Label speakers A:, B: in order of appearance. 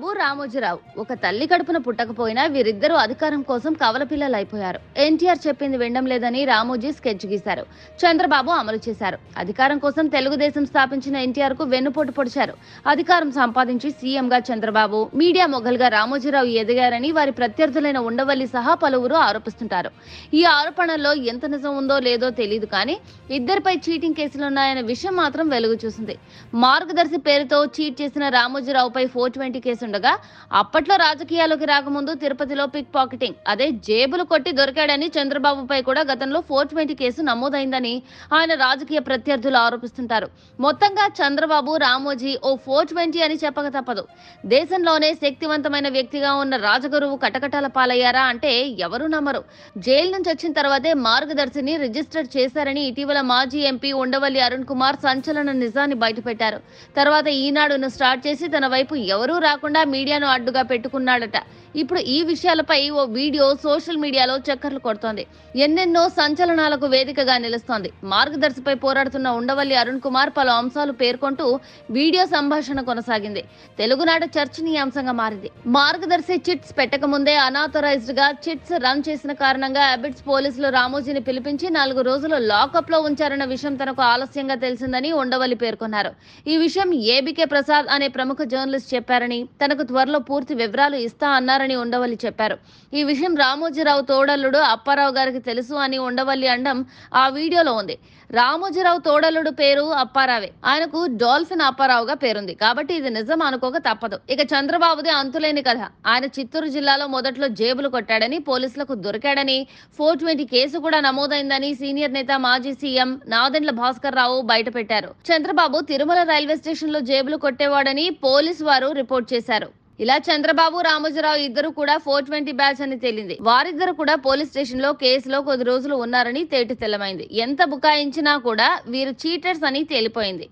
A: బాబు రామోజీరావు ఒక తల్లి కడుపున పుట్టకపోయినా వీరిద్దరూ అధికారం కోసం కవల పిల్లలు అయిపోయారు ఎన్టీఆర్ చెప్పింది వినడం లేదని రామోజీ స్కెచ్ గీశారు చంద్రబాబు అమలు చేశారు అధికారం కోసం తెలుగుదేశం స్థాపించిన ఎన్టీఆర్ కు వెన్నుపోటు పొడిచారు అధికారం సంపాదించి సీఎంగా చంద్రబాబు మీడియా మొఘల్గా రామోజీరావు ఎదిగారని వారి ప్రత్యర్థులైన ఉండవల్లి సహా పలువురు ఆరోపిస్తుంటారు ఈ ఆరోపణల్లో ఎంత నిజం ఉందో లేదో తెలియదు కానీ ఇద్దరిపై చీటింగ్ కేసులున్నాయనే విషయం మాత్రం వెలుగు చూసింది మార్గదర్శి పేరుతో చీట్ చేసిన రామోజీరావుపై ఫోర్ ట్వంటీ కేసు ఉండగా అప్పట్లో రాజకీయాల్లోకి రాకముందు తిరుపతిలో పిక్ పాకెటింగ్ అదే జేబులు కొట్టి దొరికాడని చంద్రబాబుపై కూడా గతంలో ఫోర్ ట్వంటీ కేసు నమోదైందని ఆయన రాజకీయ ప్రత్యర్థులు ఆరోపిస్తుంటారు మొత్తంగా చంద్రబాబు రామోజీ ఓ ఫోర్ ట్వంటీ అని చెప్పక తప్పదు దేశంలోనే శక్తివంతమైన వ్యక్తిగా ఉన్న రాజగురువు కటకటాల పాలయ్యారా అంటే ఎవరు నమ్మరు జైలు నుంచి వచ్చిన తర్వాతే మార్గదర్శిని రిజిస్టర్ చేశారని ఇటీవల మాజీ ఎంపీ ఉండవల్లి అరుణ్ కుమార్ సంచలన నిజాన్ని బయటపెట్టారు తర్వాత ఈనాడును స్టార్ట్ చేసి తన వైపు ఎవరూ రాకుండా కూడా మీడియాను అడ్డుగా పెట్టుకున్నాడట ఇప్పుడు ఈ విషయాలపై ఓ వీడియో సోషల్ మీడియాలో చక్కర్లు కొడుతోంది ఎన్నెన్నో సంచలనాలకు వేదికగా నిలుస్తోంది మార్గదర్శిపై పోరాడుతున్న ఉండవల్లి అరుణ్ కుమార్ పలు అంశాలు పేర్కొంటూ వీడియో సంభాషణ కొనసాగింది తెలుగునాడు చర్చనీయాంశంగా మారింది మార్గదర్శి చిట్స్ పెట్టకముందే అనాథరైజ్డ్ గా చిట్స్ రన్ చేసిన కారణంగా అబిట్స్ పోలీసులు రామోజీని పిలిపించి నాలుగు రోజులు లాకప్ లో ఉంచారన్న విషయం తనకు ఆలస్యంగా తెలిసిందని ఉండవల్లి పేర్కొన్నారు ఈ విషయం ఏబికే ప్రసాద్ అనే ప్రముఖ జర్నలిస్ట్ చెప్పారని తన తనకు త్వరలో పూర్తి వివరాలు ఇస్తా అన్నారని ఉండవల్లి చెప్పారు ఈ విషయం రామోజీరావు తోడల్లుడు అప్పారావు గారికి తెలుసు అని ఉండవల్లి అండం ఆ వీడియోలో ఉంది రామోజీరావు తోడల్లుడు పేరు అప్పారావే ఆయనకు డాల్ఫిన్ అప్పారావుగా పేరుంది కాబట్టి ఇది నిజం అనుకోక తప్పదు ఇక చంద్రబాబుదే అంతులేని కథ ఆయన చిత్తూరు జిల్లాలో మొదట్లో జేబులు కొట్టాడని పోలీసులకు దొరికాడని ఫోర్ ట్వంటీ కేసు కూడా నమోదైందని సీనియర్ నేత మాజీ సీఎం నాదెండ్ల భాస్కర్ రావు బయటపెట్టారు చంద్రబాబు తిరుమల రైల్వే స్టేషన్ లో జేబులు కొట్టేవాడని పోలీసు వారు రిపోర్ట్ చేశారు ఇలా చంద్రబాబు రామోజీరావు ఇద్దరు కూడా ఫోర్ ట్వంటీ బ్యాచ్ అని తేలింది వారిద్దరు కూడా పోలీస్ స్టేషన్ లో కేసులో కొద్ది రోజులు ఉన్నారని తేటి తెల్లమైంది ఎంత బుకాయించినా కూడా వీరు చీటర్స్ అని తేలిపోయింది